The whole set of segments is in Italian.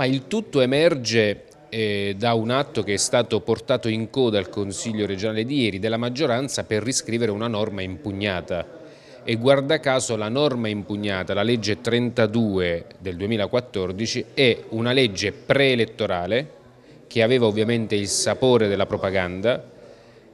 ma il tutto emerge eh, da un atto che è stato portato in coda al Consiglio regionale di ieri della maggioranza per riscrivere una norma impugnata e guarda caso la norma impugnata, la legge 32 del 2014, è una legge preelettorale che aveva ovviamente il sapore della propaganda,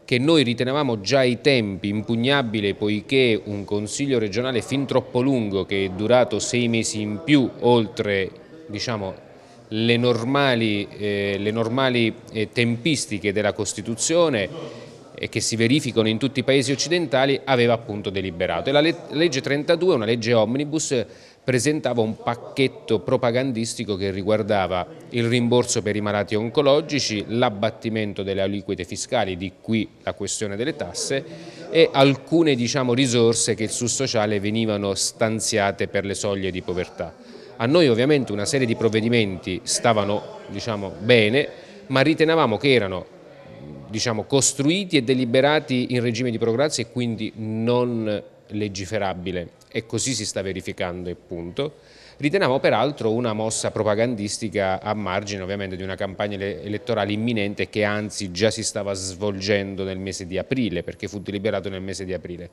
che noi ritenevamo già ai tempi impugnabile poiché un consiglio regionale fin troppo lungo che è durato sei mesi in più oltre diciamo, le normali, eh, le normali eh, tempistiche della Costituzione eh, che si verificano in tutti i paesi occidentali aveva appunto deliberato. E la legge 32, una legge omnibus, presentava un pacchetto propagandistico che riguardava il rimborso per i malati oncologici, l'abbattimento delle aliquote fiscali, di qui la questione delle tasse, e alcune diciamo, risorse che sul sociale venivano stanziate per le soglie di povertà. A noi ovviamente una serie di provvedimenti stavano diciamo, bene, ma ritenevamo che erano diciamo, costruiti e deliberati in regime di prograzia e quindi non legiferabile. e così si sta verificando e Ritenevamo peraltro una mossa propagandistica a margine ovviamente di una campagna elettorale imminente che anzi già si stava svolgendo nel mese di aprile perché fu deliberato nel mese di aprile.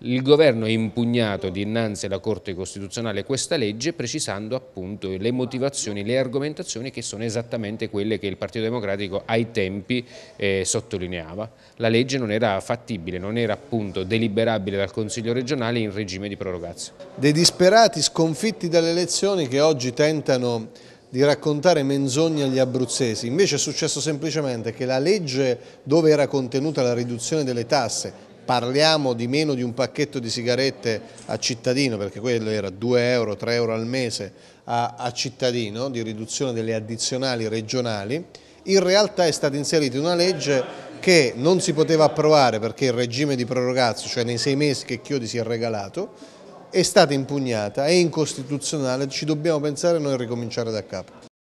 Il governo ha impugnato dinanzi alla Corte Costituzionale questa legge precisando appunto le motivazioni, le argomentazioni che sono esattamente quelle che il Partito Democratico ai tempi eh, sottolineava. La legge non era fattibile, non era appunto deliberabile dal Consiglio regionale in regime di prorogazione. Dei disperati sconfitti dalle elezioni che oggi tentano di raccontare menzogne agli abruzzesi, invece è successo semplicemente che la legge dove era contenuta la riduzione delle tasse parliamo di meno di un pacchetto di sigarette a cittadino, perché quello era 2 euro, 3 euro al mese a, a cittadino, di riduzione delle addizionali regionali, in realtà è stata inserita una legge che non si poteva approvare perché il regime di prorogazio, cioè nei sei mesi che Chiodi si è regalato, è stata impugnata, è incostituzionale, ci dobbiamo pensare noi a ricominciare da capo.